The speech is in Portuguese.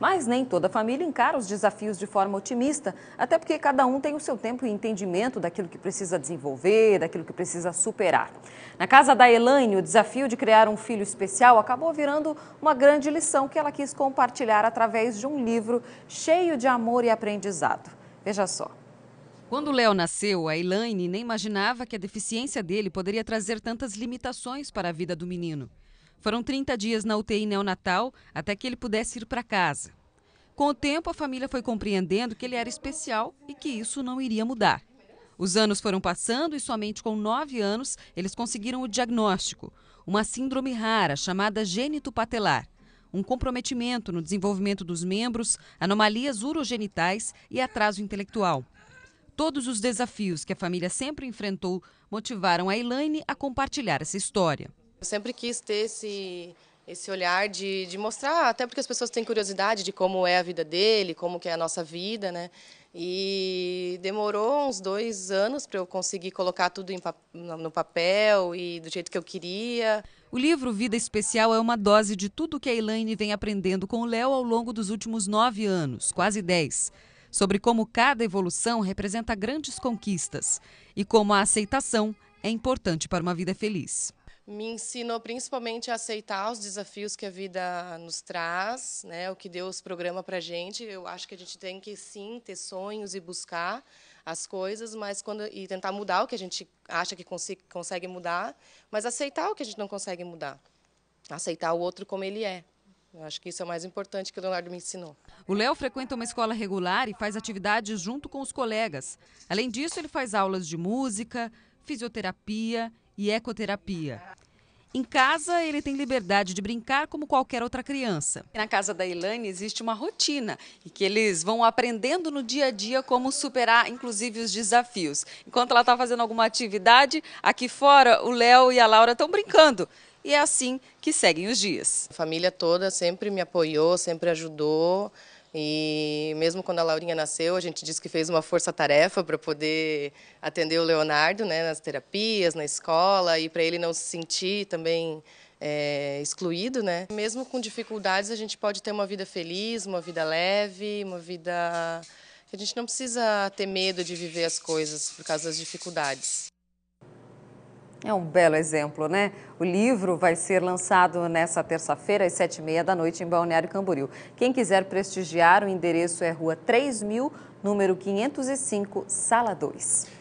Mas nem toda família encara os desafios de forma otimista, até porque cada um tem o seu tempo e entendimento daquilo que precisa desenvolver, daquilo que precisa superar. Na casa da Elaine, o desafio de criar um filho especial acabou virando uma grande lição que ela quis compartilhar através de um livro cheio de amor e aprendizado. Veja só. Quando Léo nasceu, a Elaine nem imaginava que a deficiência dele poderia trazer tantas limitações para a vida do menino. Foram 30 dias na UTI neonatal até que ele pudesse ir para casa. Com o tempo, a família foi compreendendo que ele era especial e que isso não iria mudar. Os anos foram passando e somente com 9 anos eles conseguiram o diagnóstico, uma síndrome rara chamada gênito patelar, um comprometimento no desenvolvimento dos membros, anomalias urogenitais e atraso intelectual. Todos os desafios que a família sempre enfrentou motivaram a Elaine a compartilhar essa história. Eu sempre quis ter esse, esse olhar de, de mostrar, até porque as pessoas têm curiosidade de como é a vida dele, como que é a nossa vida, né? E demorou uns dois anos para eu conseguir colocar tudo em, no papel e do jeito que eu queria. O livro Vida Especial é uma dose de tudo que a Elaine vem aprendendo com o Léo ao longo dos últimos nove anos, quase dez. Sobre como cada evolução representa grandes conquistas e como a aceitação é importante para uma vida feliz me ensinou principalmente a aceitar os desafios que a vida nos traz, né? O que Deus programa para gente. Eu acho que a gente tem que sim ter sonhos e buscar as coisas, mas quando e tentar mudar o que a gente acha que consegue mudar, mas aceitar o que a gente não consegue mudar, aceitar o outro como ele é. Eu acho que isso é o mais importante que o Leonardo me ensinou. O Léo frequenta uma escola regular e faz atividades junto com os colegas. Além disso, ele faz aulas de música, fisioterapia e ecoterapia. Em casa, ele tem liberdade de brincar como qualquer outra criança. Na casa da Ilane existe uma rotina e que eles vão aprendendo no dia a dia como superar, inclusive, os desafios. Enquanto ela está fazendo alguma atividade, aqui fora o Léo e a Laura estão brincando. E é assim que seguem os dias. A família toda sempre me apoiou, sempre ajudou. E mesmo quando a Laurinha nasceu, a gente disse que fez uma força-tarefa para poder atender o Leonardo, né, nas terapias, na escola, e para ele não se sentir também é, excluído, né? Mesmo com dificuldades, a gente pode ter uma vida feliz, uma vida leve, uma vida que a gente não precisa ter medo de viver as coisas por causa das dificuldades. É um belo exemplo, né? O livro vai ser lançado nessa terça-feira, às sete e meia da noite, em Balneário Camboriú. Quem quiser prestigiar, o endereço é Rua 3000, número 505, Sala 2.